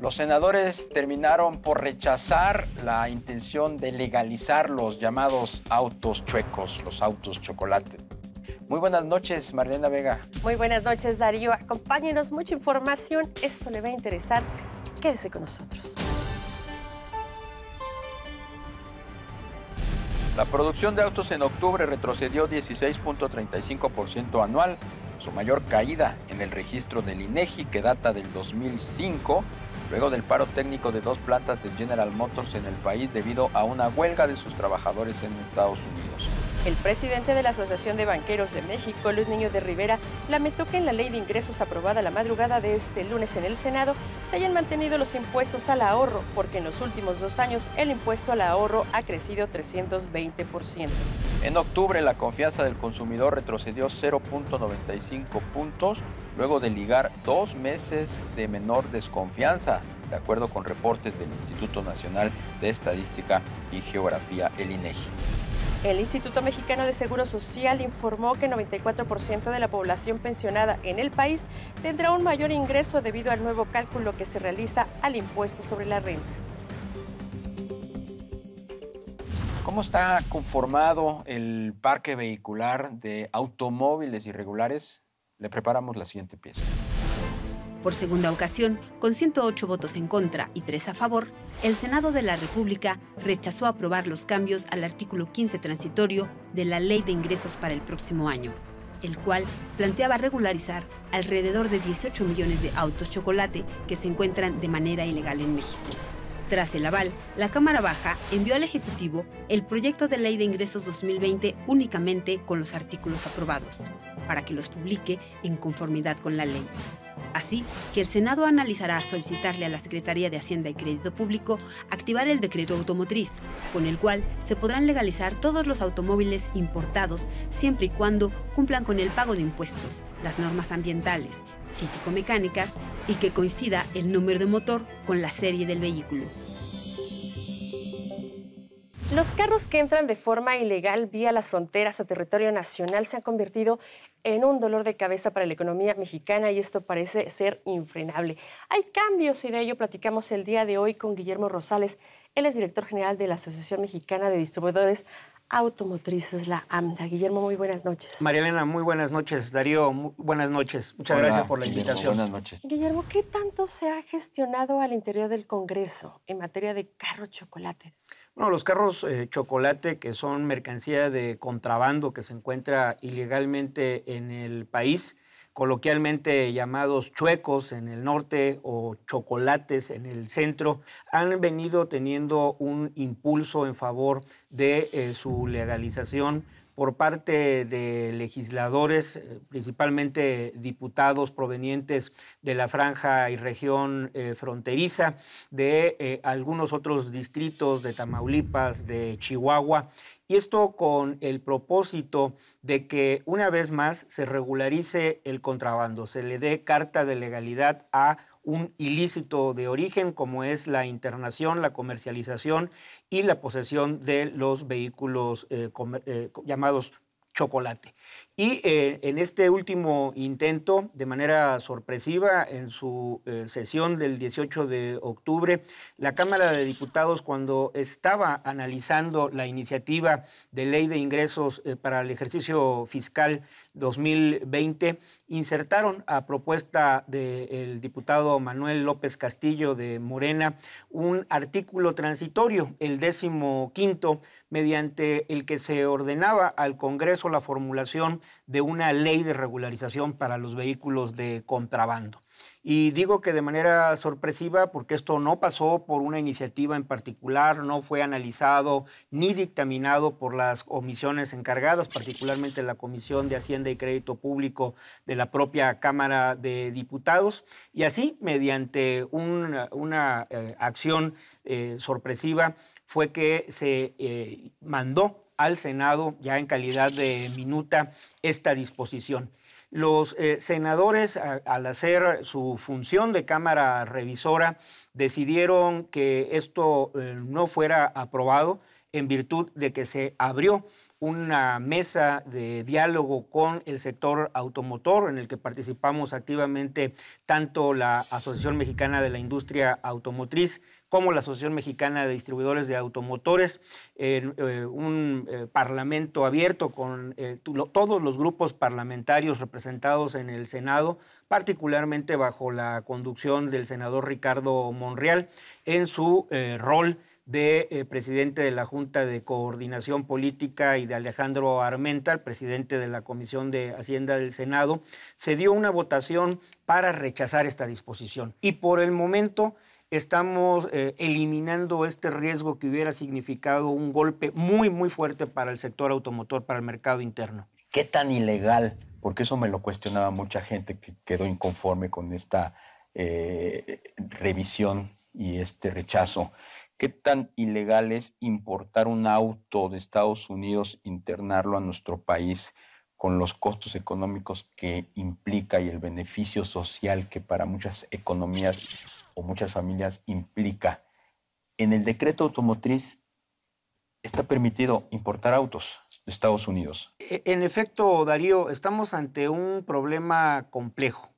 Los senadores terminaron por rechazar la intención de legalizar los llamados autos chuecos, los autos chocolate. Muy buenas noches, Marlena Vega. Muy buenas noches, Darío. Acompáñenos, mucha información. Esto le va a interesar. Quédese con nosotros. La producción de autos en octubre retrocedió 16.35% anual, su mayor caída en el registro del INEGI que data del 2005 luego del paro técnico de dos plantas de General Motors en el país debido a una huelga de sus trabajadores en Estados Unidos. El presidente de la Asociación de Banqueros de México, Luis Niño de Rivera, lamentó que en la ley de ingresos aprobada la madrugada de este lunes en el Senado se hayan mantenido los impuestos al ahorro, porque en los últimos dos años el impuesto al ahorro ha crecido 320%. En octubre la confianza del consumidor retrocedió 0.95 puntos luego de ligar dos meses de menor desconfianza, de acuerdo con reportes del Instituto Nacional de Estadística y Geografía, el INEGI. El Instituto Mexicano de Seguro Social informó que 94% de la población pensionada en el país tendrá un mayor ingreso debido al nuevo cálculo que se realiza al impuesto sobre la renta. ¿Cómo está conformado el parque vehicular de automóviles irregulares? Le preparamos la siguiente pieza. Por segunda ocasión, con 108 votos en contra y 3 a favor, el Senado de la República rechazó aprobar los cambios al artículo 15 transitorio de la Ley de Ingresos para el próximo año, el cual planteaba regularizar alrededor de 18 millones de autos chocolate que se encuentran de manera ilegal en México. Tras el aval, la Cámara Baja envió al Ejecutivo el proyecto de Ley de Ingresos 2020 únicamente con los artículos aprobados, para que los publique en conformidad con la ley. Así que el Senado analizará solicitarle a la Secretaría de Hacienda y Crédito Público activar el decreto automotriz, con el cual se podrán legalizar todos los automóviles importados siempre y cuando cumplan con el pago de impuestos, las normas ambientales, físico-mecánicas y que coincida el número de motor con la serie del vehículo. Los carros que entran de forma ilegal vía las fronteras a territorio nacional se han convertido en un dolor de cabeza para la economía mexicana y esto parece ser infrenable. Hay cambios y de ello platicamos el día de hoy con Guillermo Rosales. Él es director general de la Asociación Mexicana de Distribuidores Automotrices, la AMDA. Guillermo, muy buenas noches. María Elena, muy buenas noches. Darío, buenas noches. Muchas gracias por la invitación. Buenas noches. Guillermo, ¿qué tanto se ha gestionado al interior del Congreso en materia de carro chocolate? Bueno, los carros eh, chocolate, que son mercancía de contrabando que se encuentra ilegalmente en el país, coloquialmente llamados chuecos en el norte o chocolates en el centro, han venido teniendo un impulso en favor de eh, su legalización por parte de legisladores, eh, principalmente diputados provenientes de la franja y región eh, fronteriza, de eh, algunos otros distritos de Tamaulipas, de Chihuahua, y esto con el propósito de que una vez más se regularice el contrabando, se le dé carta de legalidad a un ilícito de origen como es la internación, la comercialización y la posesión de los vehículos eh, eh, llamados chocolate. Y eh, en este último intento, de manera sorpresiva, en su sesión del 18 de octubre, la Cámara de Diputados, cuando estaba analizando la iniciativa de ley de ingresos para el ejercicio fiscal 2020 insertaron a propuesta del diputado Manuel López Castillo de Morena un artículo transitorio, el décimo quinto, mediante el que se ordenaba al Congreso la formulación de una ley de regularización para los vehículos de contrabando. Y digo que de manera sorpresiva porque esto no pasó por una iniciativa en particular, no fue analizado ni dictaminado por las comisiones encargadas, particularmente la Comisión de Hacienda y Crédito Público de la propia Cámara de Diputados. Y así, mediante una, eh, acción eh, sorpresiva, fue que se eh, mandó al Senado, ya en calidad de minuta, esta disposición. Los eh, senadores, al hacer su función de Cámara Revisora, decidieron que esto eh, no fuera aprobado en virtud de que se abrió una mesa de diálogo con el sector automotor en el que participamos activamente tanto la Asociación Mexicana de la Industria Automotriz como la Asociación Mexicana de Distribuidores de Automotores, eh, un eh, parlamento abierto con eh, todos los grupos parlamentarios representados en el Senado, particularmente bajo la conducción del senador Ricardo Monreal en su rol de eh, presidente de la Junta de Coordinación Política y de Alejandro Armenta, el presidente de la Comisión de Hacienda del Senado, se dio una votación para rechazar esta disposición. Y por el momento estamos eh, eliminando este riesgo que hubiera significado un golpe muy, muy fuerte para el sector automotor, para el mercado interno. ¿Qué tan ilegal? Porque eso me lo cuestionaba mucha gente que quedó inconforme con esta eh, revisión y este rechazo. ¿Qué tan ilegal es importar un auto de Estados Unidos, internarlo a nuestro país con los costos económicos que implica y el beneficio social que para muchas economías o muchas familias implica? En el decreto automotriz está permitido importar autos de Estados Unidos. E, en efecto, Darío, estamos ante un problema complejo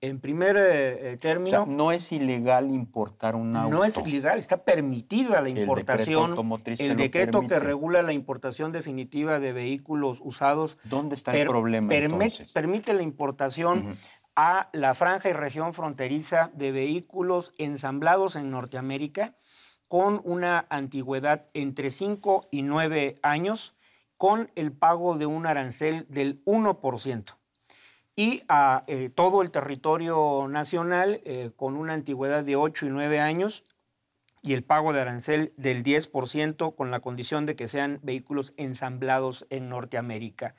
en primer eh, eh, término. no es ilegal importar un auto. No es ilegal, está permitida la importación. El decreto, el decreto que regula la importación definitiva de vehículos usados. ¿Dónde está el problema? Permite, permite la importación a la franja y región fronteriza de vehículos ensamblados en Norteamérica con una antigüedad entre 5 y 9 años con el pago de un arancel del 1% y a eh, todo el territorio nacional eh, con una antigüedad de 8 y 9 años y el pago de arancel del 10% con la condición de que sean vehículos ensamblados en Norteamérica.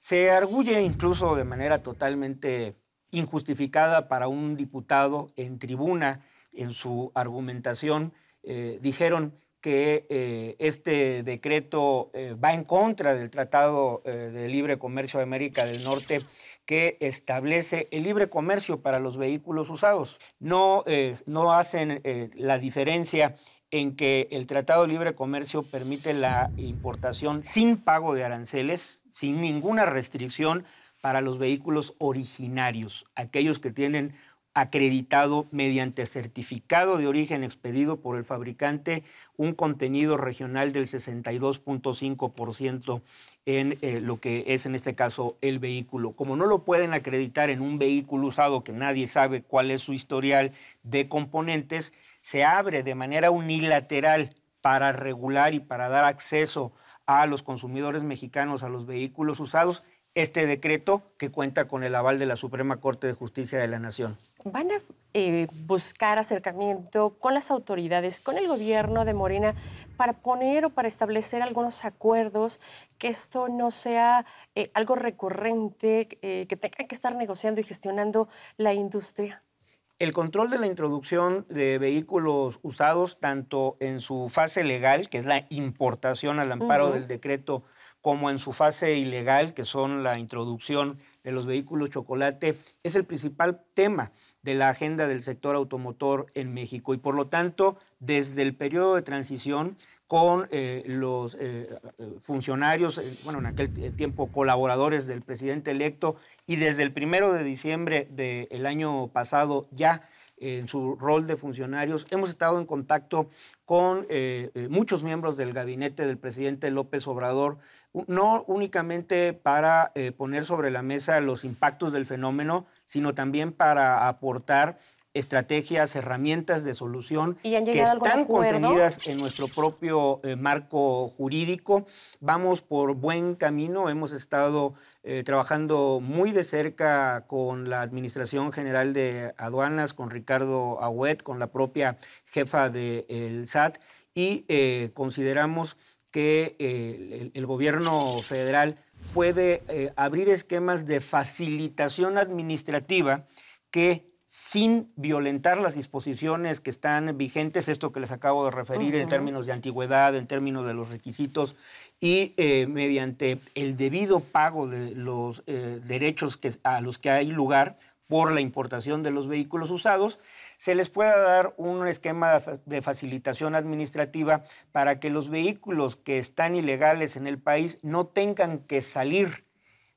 Se arguye incluso de manera totalmente injustificada para un diputado en tribuna en su argumentación. Eh, dijeron que este decreto va en contra del Tratado de Libre Comercio de América del Norte que establece el libre comercio para los vehículos usados. No, eh, no hacen eh, la diferencia en que el Tratado de Libre Comercio permite la importación sin pago de aranceles, sin ninguna restricción para los vehículos originarios, aquellos que tienen acreditado mediante certificado de origen expedido por el fabricante un contenido regional del 62.5% en eh, lo que es en este caso el vehículo. Como no lo pueden acreditar en un vehículo usado que nadie sabe cuál es su historial de componentes, se abre de manera unilateral para regular y para dar acceso a los consumidores mexicanos a los vehículos usados este decreto que cuenta con el aval de la Suprema Corte de Justicia de la Nación. ¿Van a eh, buscar acercamiento con las autoridades, con el gobierno de Morena, para poner o para establecer algunos acuerdos, que esto no sea eh, algo recurrente, eh, que tengan que estar negociando y gestionando la industria? El control de la introducción de vehículos usados, tanto en su fase legal, que es la importación al amparo del decreto como en su fase ilegal, que son la introducción de los vehículos chocolate, es el principal tema de la agenda del sector automotor en México. Y por lo tanto, desde el periodo de transición, con eh, los eh, funcionarios, eh, bueno, en aquel tiempo colaboradores del presidente electo, y desde el primero de diciembre del año pasado ya en su rol de funcionarios, hemos estado en contacto con muchos miembros del gabinete del presidente López Obrador no únicamente para eh, poner sobre la mesa los impactos del fenómeno, sino también para aportar estrategias, herramientas de solución que están contenidas en nuestro propio eh, marco jurídico. Vamos por buen camino, hemos estado eh, trabajando muy de cerca con la Administración General de Aduanas, con Ricardo Agüet, con la propia jefa del SAT y consideramos que eh, el, gobierno federal puede eh, abrir esquemas de facilitación administrativa que sin violentar las disposiciones que están vigentes, esto que les acabo de referir en términos de antigüedad, en términos de los requisitos, y eh, mediante el debido pago de los derechos a los que hay lugar, por la importación de los vehículos usados, se les pueda dar un esquema de facilitación administrativa para que los vehículos que están ilegales en el país no tengan que salir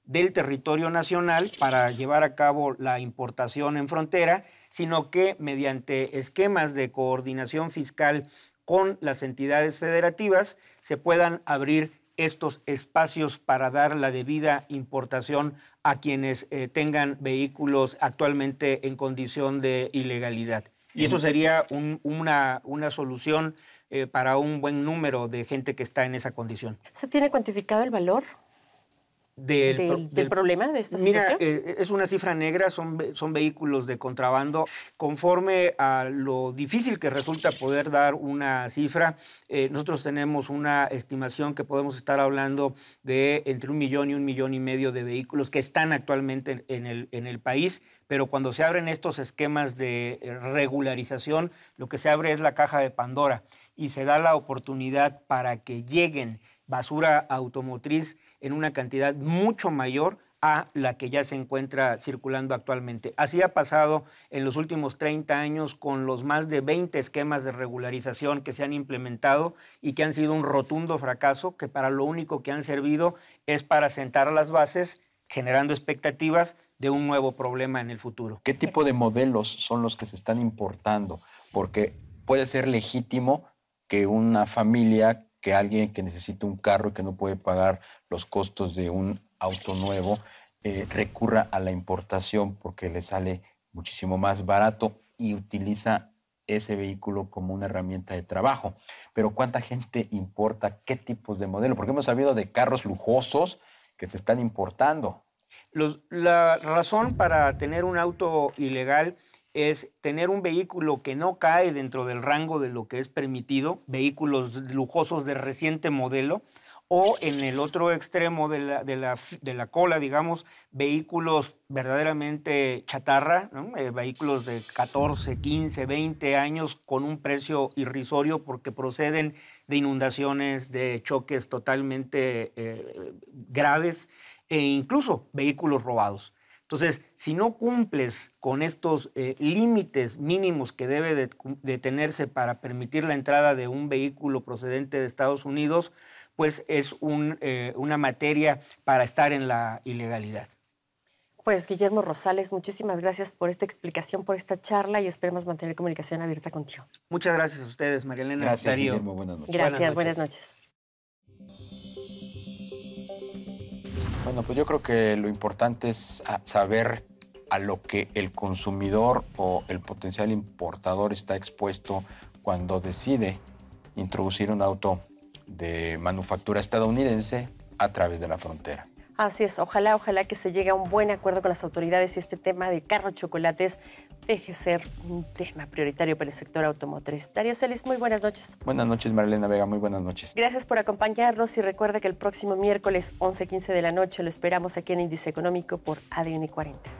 del territorio nacional para llevar a cabo la importación en frontera, sino que mediante esquemas de coordinación fiscal con las entidades federativas se puedan abrir estos espacios para dar la debida importación a quienes eh, tengan vehículos actualmente en condición de ilegalidad. Y eso sería una, una, solución eh, para un buen número de gente que está en esa condición. ¿Se tiene cuantificado el valor del, problema de esta situación. Eh, es una cifra negra, son, son vehículos de contrabando. Conforme a lo difícil que resulta poder dar una cifra, eh, nosotros tenemos una estimación que podemos estar hablando de entre un millón y un millón y medio de vehículos que están actualmente en el, en el país pero cuando se abren estos esquemas de eh, regularización, lo que se abre es la caja de Pandora y se da la oportunidad para que lleguen basura automotriz en una cantidad mucho mayor a la que ya se encuentra circulando actualmente. Así ha pasado en los últimos 30 años con los más de 20 esquemas de regularización que se han implementado y que han sido un rotundo fracaso, que para lo único que han servido es para sentar las bases generando expectativas de un nuevo problema en el futuro. ¿Qué tipo de modelos son los que se están importando? Porque puede ser legítimo que una familia, que alguien que necesita un carro y que no puede pagar los costos de un auto nuevo, eh, recurra a la importación porque le sale muchísimo más barato y utiliza ese vehículo como una herramienta de trabajo. Pero ¿cuánta gente importa qué tipos de modelos? Porque hemos sabido de carros lujosos, que se están importando. la razón para tener un auto ilegal es tener un vehículo que no cae dentro del rango de lo que es permitido, vehículos lujosos de reciente modelo, o en el otro extremo de la, cola, digamos, vehículos verdaderamente chatarra, eh, vehículos de 14, 15, 20 años con un precio irrisorio porque proceden de inundaciones, de choques totalmente eh, graves e incluso vehículos robados. Entonces, si no cumples con estos eh, límites mínimos que debe de, de, para permitir la entrada de un vehículo procedente de Estados Unidos, pues es eh, una materia para estar en la ilegalidad. Pues Guillermo Rosales, muchísimas gracias por esta explicación, por esta charla y esperemos mantener comunicación abierta contigo. Muchas gracias a ustedes, María Gracias, Guillermo, buenas noches. Gracias, buenas noches. Bueno, pues yo creo que lo importante es ah, saber a lo que el consumidor o el potencial importador está expuesto cuando decide introducir un auto de manufactura estadounidense a través de la frontera. Así es, ojalá, ojalá que se llegue a un buen acuerdo con las autoridades y este tema de carro chocolates deje ser un tema prioritario para el sector automotriz. Darío Celis, muy buenas noches. Buenas noches, Marilena Vega, muy buenas noches. Gracias por acompañarnos y recuerda que el próximo miércoles 11.15 de la noche lo esperamos aquí en Índice Económico por ADN 40.